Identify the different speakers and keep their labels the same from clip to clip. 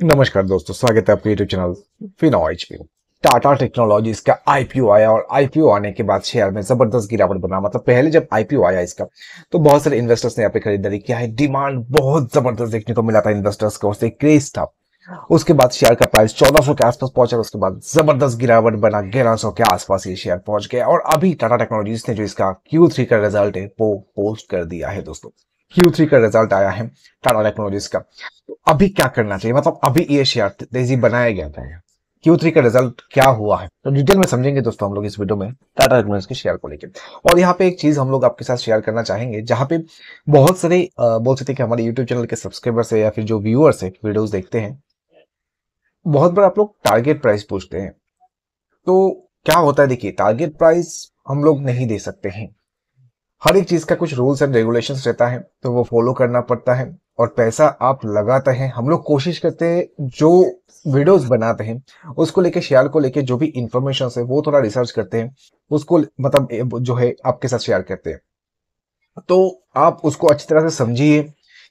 Speaker 1: नमस्कार दोस्तों स्वागत है आपके यूट्यूब चैनल फिनोइज पे टाटा टेक्नोलॉजीज का आईपीओ आया और आईपीओ आने के बाद शेयर में जबरदस्त गिरावट बना मतलब पहले जब आईपीओ आया इसका तो बहुत सारे इन्वेस्टर्स ने यहाँ पे खरीदारी किया है डिमांड बहुत जबरदस्त देखने को मिला था इन्वेस्टर्स का उससे क्रेज था उसके बाद शेयर का प्राइस 1400 के आसपास पहुंचा उसके बाद जबरदस्त गिरावट बना ग्यारह सौ के आसपास ये शेयर पहुंच गया और अभी टाटा टेक्नोलॉजीज ने जो इसका Q3 का रिजल्ट है वो पोस्ट कर दिया है दोस्तों क्यू थ्री का रिजल्ट आया है टाटा टेक्नोलॉजीज का तो अभी क्या करना चाहिए मतलब अभी ये शेयर तेजी बनाया गया था क्यू थ्री का रिजल्ट क्या हुआ है तो डिटेल में समझेंगे दोस्तों हम लोग इस वीडियो में टाटा टेक्नोलॉजी के शेयर को लेकर और यहाँ पे एक चीज हम लोग आपके साथ शेयर करना चाहेंगे जहाँ पे बहुत सारे बोल सकते हैं कि हमारे यूट्यूब चैनल के सब्सक्राइबर्स है या फिर जो व्यूअर्स है वीडियोज देखते हैं बहुत बार आप लोग टारगेट प्राइस पूछते हैं तो क्या होता है देखिए टारगेट प्राइस हम लोग नहीं दे सकते हैं हर एक चीज का कुछ रूल्स एंड रेगुलेशन रहता है तो वो फॉलो करना पड़ता है और पैसा आप लगाते हैं हम लोग कोशिश करते हैं जो वीडियोस बनाते हैं उसको लेके शेयर को लेके जो भी इंफॉर्मेशन है वो थोड़ा रिसर्च करते हैं उसको मतलब जो है आपके साथ शेयर करते हैं तो आप उसको अच्छी तरह से समझिए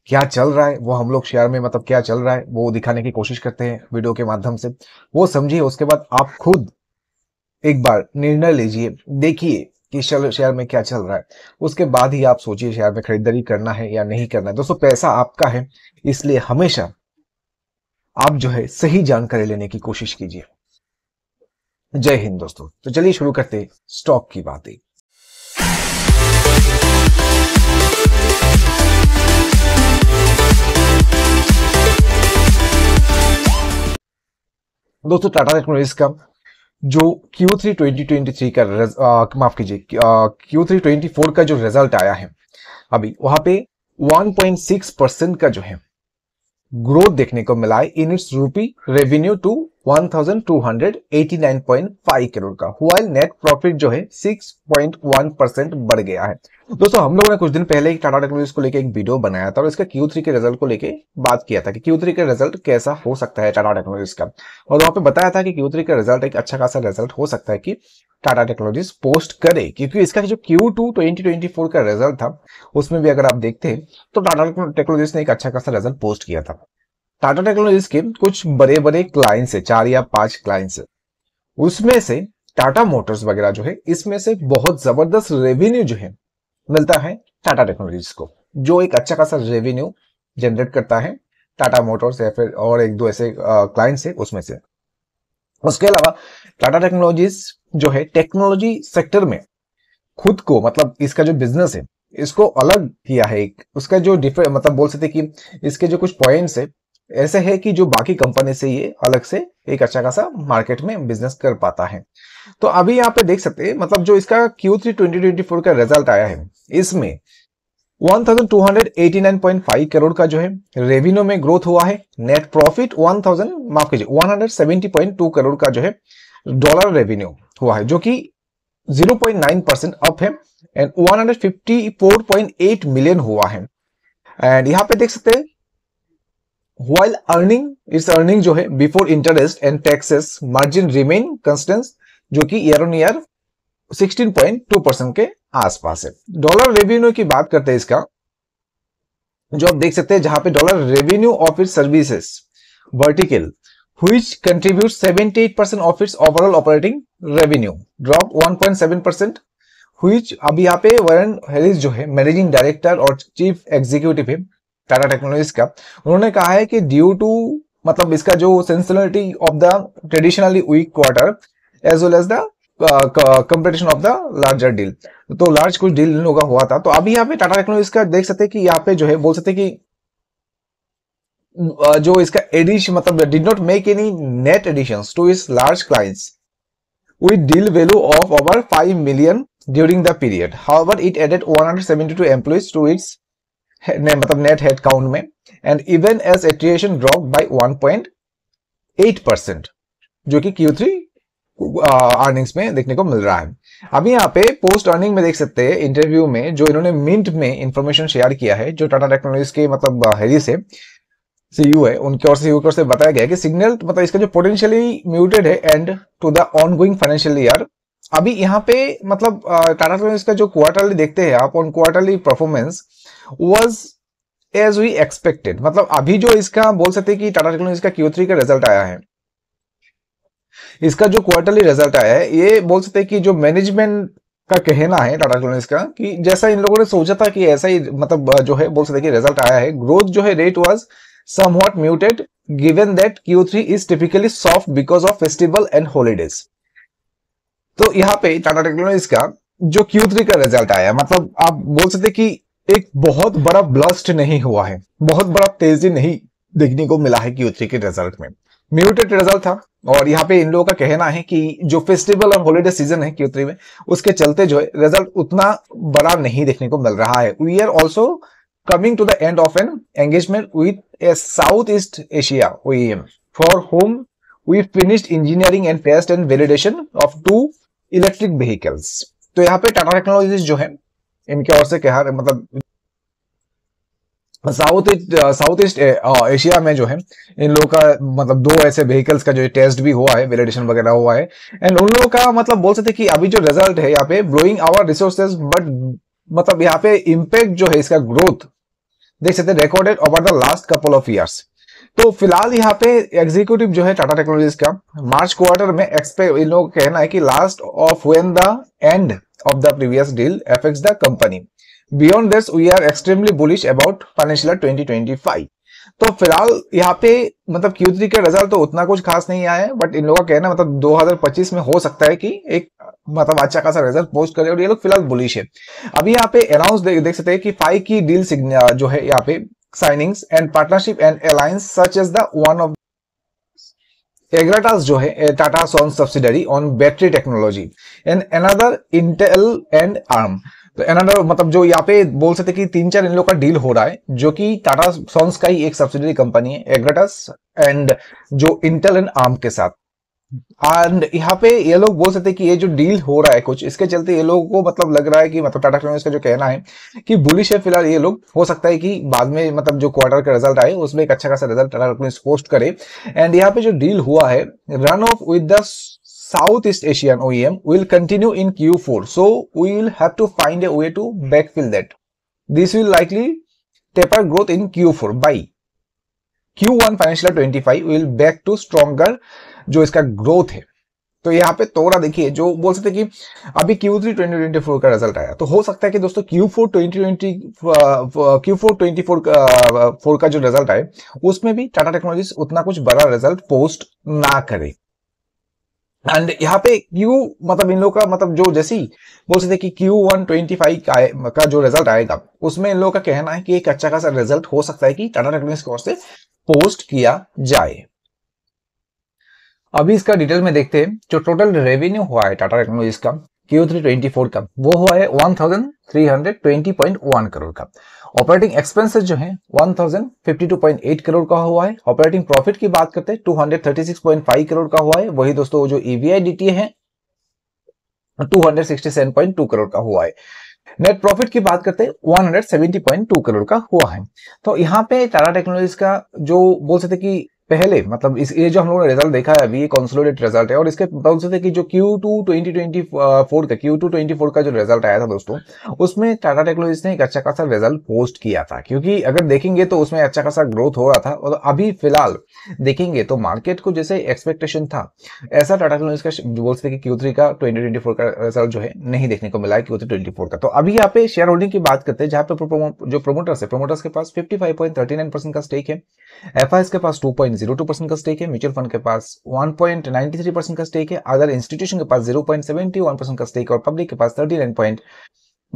Speaker 1: क्या चल रहा है वो हम लोग शेयर में मतलब क्या चल रहा है वो दिखाने की कोशिश करते हैं वीडियो के माध्यम से वो समझिए उसके बाद आप खुद एक बार निर्णय लीजिए देखिए कि शेयर शेयर में क्या चल रहा है उसके बाद ही आप सोचिए शेयर में खरीदारी करना है या नहीं करना है दोस्तों पैसा आपका है इसलिए हमेशा आप जो है सही जानकारी लेने की कोशिश कीजिए जय हिंद दोस्तों तो चलिए शुरू करते स्टॉक की बातें दोस्तों टाटा टेक्नोलॉजी का जो Q3 2023 का माफ कीजिए Q3 24 का जो रिजल्ट आया है अभी वहां पे 1.6 परसेंट का जो है ग्रोथ देखने को मिला है in its rupee revenue to 1,289.5 crore का हुआ नेट प्रॉफिट जो है 6.1 परसेंट बढ़ गया है दोस्तों हम लोगों ने कुछ दिन पहले टाटा टेक्नोलॉजी को लेकर एक वीडियो बनाया था और इसका Q3 के रिजल्ट को लेकर बात किया था कि Q3 का रिजल्ट कैसा हो सकता है टाटा टेक्नोलॉजी का और वहां पे बताया था कि Q3 का रिजल्ट एक अच्छा खासा रिजल्ट हो सकता है कि टाटा टेक्नोलॉजी पोस्ट करे क्योंकि इसका जो क्यू टू का रिजल्ट था उसमें भी अगर आप देखते हैं तो टाटा टेक्नोलॉजी ने एक अच्छा खासा रिजल्ट पोस्ट किया था टाटा टेक्नोलॉजीज के कुछ बड़े बड़े क्लाइंट्स है चार या पांच क्लाइंट्स है उसमें से टाटा मोटर्स वगैरह जो है इसमें से बहुत जबरदस्त रेवेन्यू जो है मिलता है टाटा टेक्नोलॉजीज को जो एक अच्छा खासा रेवेन्यू जनरेट करता है टाटा मोटर्स या फिर और एक दो ऐसे क्लाइंट्स है उसमें से उसके अलावा टाटा टेक्नोलॉजीज जो है टेक्नोलॉजी सेक्टर में खुद को मतलब इसका जो बिजनेस है इसको अलग किया है एक उसका जो डिफरेंट मतलब बोल सकते कि इसके जो कुछ पॉइंट्स है ऐसे है कि जो बाकी कंपनी से ये अलग से एक अच्छा खासा मार्केट में बिजनेस कर पाता है तो अभी यहाँ पे देख सकते हैं मतलब जो इसका Q3 2024 का रिजल्ट आया है इसमें 1289.5 करोड़ का जो है रेवेन्यू में ग्रोथ हुआ है नेट प्रॉफिट 1000 माफ कीजिए 170.2 करोड़ का जो है डॉलर रेवेन्यू हुआ है जो कि 0.9 परसेंट अप है एंड 154.8 मिलियन हुआ है एंड यहाँ पे देख सकते हैं वाइल अर्निंग इट्स अर्निंग जो है before interest and taxes margin remain constants जो कि ईयर ऑन ईयर 16.2 परसेंट के आसपास है डॉलर रेवेन्यू की बात करते हैं इसका जो आप देख सकते हैं जहां पे dollar revenue of IT services vertical which contribute seventy percent of its overall operating revenue drop one point seven percent which अब यहां पे वरन हैरिस जो है मैनेजिंग डायरेक्टर और चीफ एग्जीक्यूटिव है टाटा टेक्नोलॉजीज का उन्होंने कहा है कि ड्यू टू मतलब इसका जो sensitivity of the traditionally weak quarter as well as the competition of the larger deal तो लार्ज कुछ डील इन लोगों हुआ था तो अभी यहाँ पे टाटा टेक्नोलॉजी का देख सकते कि यहाँ पे जो है बोल सकते कि uh, जो इसका एडिश मतलब did not make any net addition to its large clients with deal value with deal value of over 5 million during it added one hundred seventy two employees to its ने, मतलब नेट हेड काउंट में and even as attrition drop by 1.8 percent जो कि three earnings में देखने को मिल रहा है अभी यहाँ पे पोस्ट अर्निंग में देख सकते हैं इंटरव्यू में जो इन्होंने मिंट में इंफॉर्मेशन शेयर किया है जो टाटा टेक्नोलॉजी के मतलब हेरी से सीयू है उनके और सीयू ओर से बताया गया कि सिग्नल मतलब इसका जो पोटेंशियली म्यूटेड है and to the on going financial year अभी यहाँ पे मतलब टाटा टेक्नोलॉजी का जो क्वार्टरली देखते हैं आप on quarterly performance was as we expected मतलब अभी जो इसका बोल सकते कि टाटा टेक्नोलॉजी का क्यू का रिजल्ट आया है इसका जो क्वार्टरली रिजल्ट आया है ये बोल सकते कि जो मैनेजमेंट का कहना है टाटा टेक्नोलॉजी का कि जैसा इन लोगों ने सोचा था कि ऐसा ही मतलब जो है बोल सकते कि रिजल्ट आया है ग्रोथ जो है rate was somewhat muted given that Q3 is typically soft because of festival and holidays. तो यहाँ पे टाटा टेक्नोलॉजी का जो Q3 का रिजल्ट आया मतलब आप बोल सकते कि एक बहुत बड़ा ब्लास्ट नहीं हुआ है बहुत बड़ा तेजी नहीं देखने को मिला है क्यू के रिजल्ट में म्यूटेड रिजल्ट था और यहाँ पे इन लोगों का कहना है कि जो फेस्टिवल और हॉलीडे सीजन है क्यू में उसके चलते जो है रिजल्ट उतना बड़ा नहीं देखने को मिल रहा है we are also coming to the end of an engagement with a South East Asia for home we finished engineering and test and validation of two electric vehicles तो यहाँ पे टाटा टेक्नोलॉजी जो है इनके ओर से कहा मतलब, मतलब साउथ साउथ ईस्ट एशिया में जो है इन लोगों का मतलब दो ऐसे व्हीकल्स का जो टेस्ट भी हुआ है वेलिडेशन वगैरह हुआ है एंड उन लोगों का मतलब बोल सकते कि अभी जो रिजल्ट है यहाँ पे ब्लोइंग आवर रिसोर्सेज बट मतलब यहाँ पे इम्पेक्ट जो है इसका ग्रोथ देख सकते recorded over the last couple of years तो फिलहाल यहाँ पे एग्जीक्यूटिव जो है टाटा टेक्नोलॉजीज का मार्च क्वार्टर में एक्सपेक्ट इन लोगों का कहना है कि last of when the end of the previous deal affects the company. Beyond this, we are extremely bullish about financial 2025. तो फिलहाल यहाँ पे मतलब Q3 के रिजल्ट तो उतना कुछ खास नहीं आया है बट इन लोगों का कहना मतलब 2025 में हो सकता है कि एक मतलब अच्छा खासा रिजल्ट पोस्ट करे और ये लोग फिलहाल बुलिश है अभी यहाँ पे अनाउंस दे, देख सकते हैं कि फाइव की डील जो है यहाँ पे signings and partnership and alliance such is the one of Agratas जो है Tata Sons subsidiary on battery technology and another Intel and ARM तो एनाडर मतलब जो यहाँ पे बोल सकते कि तीन चार इन लोग का डील हो रहा है जो कि टाटा सॉन्स का ही एक सब्सिडरी कंपनी है एग्रेटस एंड जो इंटेल एंड आर्म के साथ एंड यहाँ पे ये लोग बोल सकते हैं कि ये जो डील हो रहा है कुछ इसके चलते ये लोगों को मतलब लग रहा है कि मतलब टाटा टेक्नोलॉजी का जो कहना है कि बुलिश है फिलहाल ये लोग हो सकता है कि बाद में मतलब जो क्वार्टर का रिजल्ट आए उसमें एक अच्छा खासा रिजल्ट टाटा टेक्नोलॉजी पोस्ट करे एंड यहाँ पे जो डील हुआ है run of with the South East Asian South East Asian OEM will continue in Q4. So we will have to find a that this will likely taper growth in Q four by Q one financial twenty five will back to stronger जो इसका growth है तो यहाँ पे तोड़ा देखिए जो बोल सकते कि अभी Q3 2024 का रिजल्ट आया तो हो सकता है कि दोस्तों Q4 2020 Q4 24 फोर का जो रिजल्ट आए उसमें भी टाटा टेक्नोलॉजी उतना कुछ बड़ा रिजल्ट पोस्ट ना करे एंड यहाँ पे Q मतलब इन लोग का मतलब जो जैसी बोल सकते कि Q1 वन ट्वेंटी फाइव का जो रिजल्ट आएगा उसमें इन लोगों का कहना है कि एक अच्छा खासा रिजल्ट हो सकता है कि टाटा टेक्नोलॉजी की ओर से पोस्ट किया जाए अभी इसका डिटेल में देखते हैं जो टोटल रेवेन्यू हुआ है टाटा टेक्नोलॉजी का क्यू थ्री ट्वेंटी फोर का वो हुआ है one thousand three hundred twenty point one crore का ऑपरेटिंग एक्सपेंसेस जो है one thousand fifty two point eight crore का हुआ है ऑपरेटिंग प्रॉफिट की बात करते हैं two hundred thirty six point five crore का हुआ है वही दोस्तों जो ईवीआई डी टी है two hundred sixty seven point two crore का हुआ है नेट प्रॉफिट की बात करते हैं 170.2 करोड़ का हुआ है तो यहाँ पे टाटा टेक्नोलॉजीज का जो बोल सकते कि पहले मतलब इस ये जो हम लोगों ने रिजल्ट देखा है अभी ये कंसोलिडेट रिजल्ट है और इसके बाउंस थे कि जो Q2 2024 का Q2 24 का जो रिजल्ट आया था दोस्तों उसमें टाटा टेक्नोलॉजीज ने एक अच्छा खासा रिजल्ट पोस्ट किया था क्योंकि अगर देखेंगे तो उसमें अच्छा खासा ग्रोथ हो रहा था और अभी फिलहाल देखेंगे तो मार्केट को जैसे एक्सपेक्टेशन था ऐसा टाटा टेक्नोलॉजी का बोल सकते कि क्यू का ट्वेंटी का रिजल्ट जो है नहीं देखने को मिला है क्यू थ्री का तो अभी यहाँ पे शेयर होल्डिंग की बात करते हैं जहाँ पे जो प्रोमोटर्स है प्रोमोटर्स के पास फिफ्टी का स्टेक है एफ के पास टू जीरो टू परसेंट का स्टेक है म्यूचुअल फंड के पास one point ninety three percent का स्टेक है अदर इंस्टीट्यूशन के पास zero point seventy one percent का स्टेक और पब्लिक के पास थर्टी नाइन पॉइंट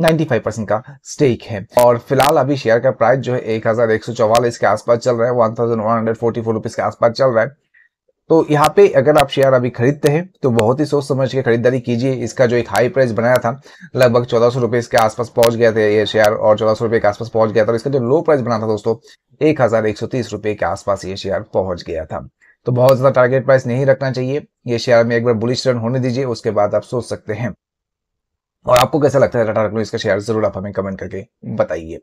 Speaker 1: 95 परसेंट का स्टेक है और फिलहाल अभी शेयर का प्राइस जो है एक हजार एक सौ चौवालीस के आसपास चल रहा है one thousand one hundred forty four rupees के आसपास चल रहा है तो यहाँ पे अगर आप शेयर अभी खरीदते हैं तो बहुत ही सोच समझ के खरीदारी कीजिए इसका जो एक हाई प्राइस बनाया था लगभग चौदह सौ रुपए इसके आसपास पहुंच गया था ये शेयर और चौदह सौ रुपए के आसपास पहुंच गया था और इसका जो लो प्राइस बना था दोस्तों एक हजार एक सौ तीस रुपए के आसपास ये शेयर पहुंच गया था तो बहुत ज्यादा टारगेट प्राइस नहीं रखना चाहिए ये शेयर में एक बार बुलिश रन होने दीजिए उसके बाद आप सोच सकते हैं और आपको कैसा लगता है टाटा इसका शेयर जरूर आप हमें कमेंट करके बताइए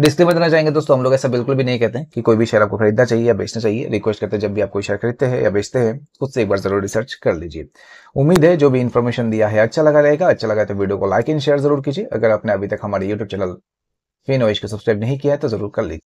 Speaker 1: डिस्क्लेमर देना चाहेंगे दोस्तों हम लोग ऐसा बिल्कुल भी नहीं कहते हैं कि कोई भी शेयर आपको खरीदना चाहिए या बेचना चाहिए रिक्वेस्ट करते हैं जब भी आप कोई शेयर खरीदते हैं या बेचते हैं खुद से एक बार जरूर रिसर्च कर लीजिए उम्मीद है जो भी इन्फॉर्मेशन दिया है अच्छा लगा रहेगा अच्छा लगा तो वीडियो को लाइक एंड शेयर जरूर कीजिए अगर आपने अभी तक हमारे यूट्यूब चैनल फिनोवेश को सब्सक्राइब नहीं किया है तो जरूर कर लीजिए